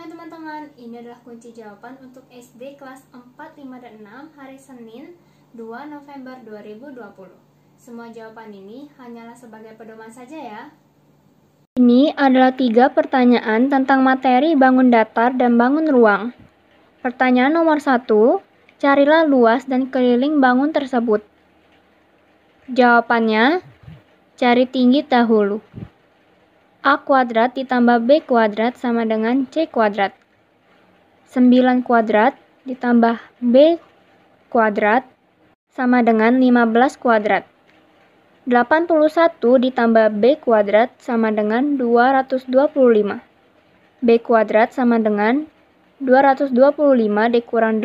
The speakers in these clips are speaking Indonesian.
Hai teman-teman, ini adalah kunci jawaban untuk SD kelas 4, 5, dan 6 hari Senin 2 November 2020. Semua jawaban ini hanyalah sebagai pedoman saja ya. Ini adalah tiga pertanyaan tentang materi bangun datar dan bangun ruang. Pertanyaan nomor 1, carilah luas dan keliling bangun tersebut. Jawabannya, cari tinggi dahulu. A kuadrat ditambah B kuadrat sama dengan C kuadrat. 9 kuadrat ditambah B kuadrat sama dengan 15 kuadrat. 81 ditambah B kuadrat sama dengan 225. B kuadrat sama dengan 225 dikurang 81.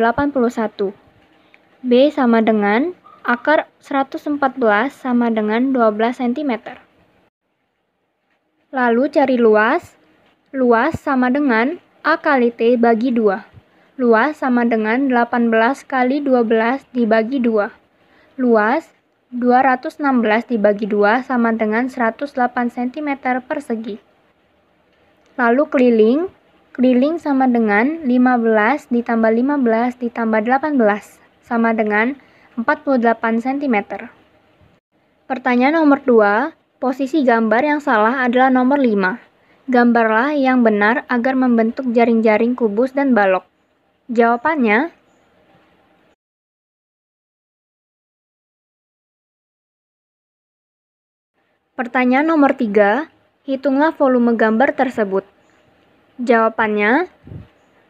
B sama dengan akar 114 sama dengan 12 cm. Lalu cari luas. Luas sama dengan A kali T bagi 2. Luas sama dengan 18 kali 12 dibagi 2. Luas 216 dibagi 2 sama dengan 108 cm persegi. Lalu keliling. Keliling sama dengan 15 ditambah 15 ditambah 18 sama dengan 48 cm. Pertanyaan nomor 2, Posisi gambar yang salah adalah nomor 5. Gambarlah yang benar agar membentuk jaring-jaring kubus dan balok. Jawabannya Pertanyaan nomor 3, hitunglah volume gambar tersebut. Jawabannya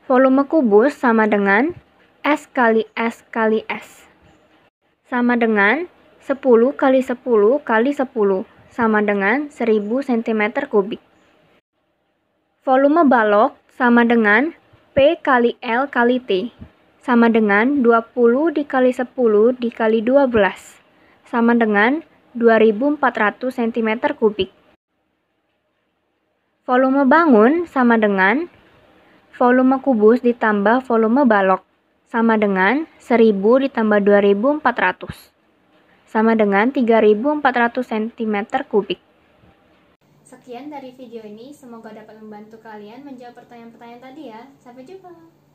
volume kubus sama dengan S kali S kali S sama dengan 10 kali 10 kali 10 sama dengan 1000 cm kubik. Volume balok sama dengan P kali L kali T sama dengan 20 dikali 10 dikali 12 sama dengan 2400 cm kubik. Volume bangun sama dengan volume kubus ditambah volume balok sama dengan 1000 ditambah 2400 sama dengan 3400 cm kubik. Sekian dari video ini, semoga dapat membantu kalian menjawab pertanyaan-pertanyaan tadi ya. Sampai jumpa!